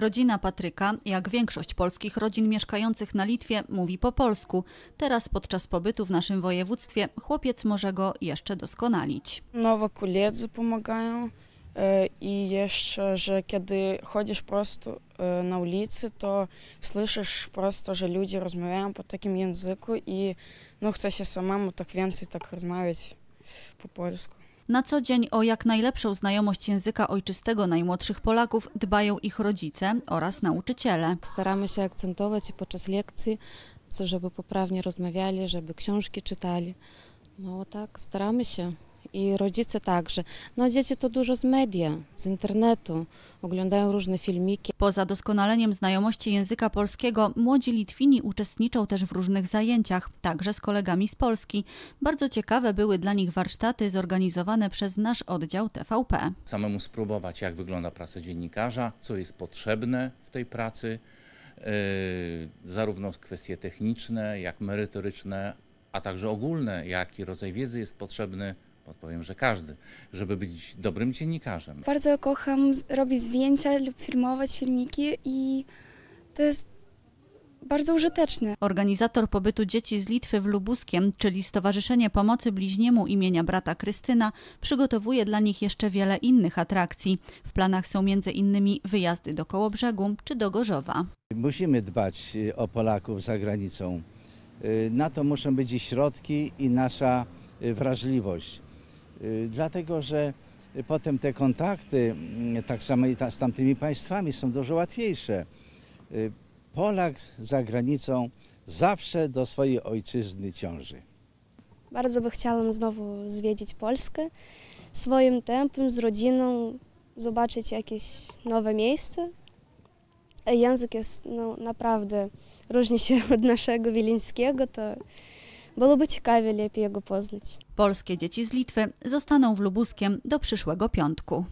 Rodzina Patryka, jak większość polskich rodzin mieszkających na Litwie, mówi po polsku. Teraz podczas pobytu w naszym województwie chłopiec może go jeszcze doskonalić. Nowe koledzy pomagają e, i jeszcze, że kiedy chodzisz po prostu e, na ulicy, to słyszysz prosto, że ludzie rozmawiają po takim języku i no, chce się samemu tak więcej tak rozmawiać po polsku. Na co dzień o jak najlepszą znajomość języka ojczystego najmłodszych Polaków dbają ich rodzice oraz nauczyciele. Staramy się akcentować podczas lekcji, żeby poprawnie rozmawiali, żeby książki czytali. No tak, staramy się i rodzice także. No dzieci to dużo z media, z internetu, oglądają różne filmiki. Poza doskonaleniem znajomości języka polskiego, młodzi Litwini uczestniczą też w różnych zajęciach, także z kolegami z Polski. Bardzo ciekawe były dla nich warsztaty zorganizowane przez nasz oddział TVP. Samemu spróbować, jak wygląda praca dziennikarza, co jest potrzebne w tej pracy, yy, zarówno kwestie techniczne, jak merytoryczne, a także ogólne, jaki rodzaj wiedzy jest potrzebny podpowiem, że każdy, żeby być dobrym dziennikarzem. Bardzo kocham robić zdjęcia lub filmować filmiki i to jest bardzo użyteczne. Organizator pobytu dzieci z Litwy w Lubuskiem, czyli Stowarzyszenie Pomocy Bliźniemu imienia brata Krystyna, przygotowuje dla nich jeszcze wiele innych atrakcji. W planach są m.in. wyjazdy do Kołobrzegu czy do Gorzowa. Musimy dbać y, o Polaków za granicą. Y, na to muszą być i środki i nasza y, wrażliwość. Y, dlatego że potem te kontakty, mm, tak samo i ta, z tamtymi państwami, są dużo łatwiejsze. Y, Polak za granicą zawsze do swojej ojczyzny ciąży. Bardzo by chciałam znowu zwiedzić Polskę swoim tempem, z rodziną, zobaczyć jakieś nowe miejsce. Język jest no, naprawdę różni się od naszego wilińskiego, to Byłoby ciekawie lepiej go poznać. Polskie dzieci z Litwy zostaną w Lubuskiem do przyszłego piątku.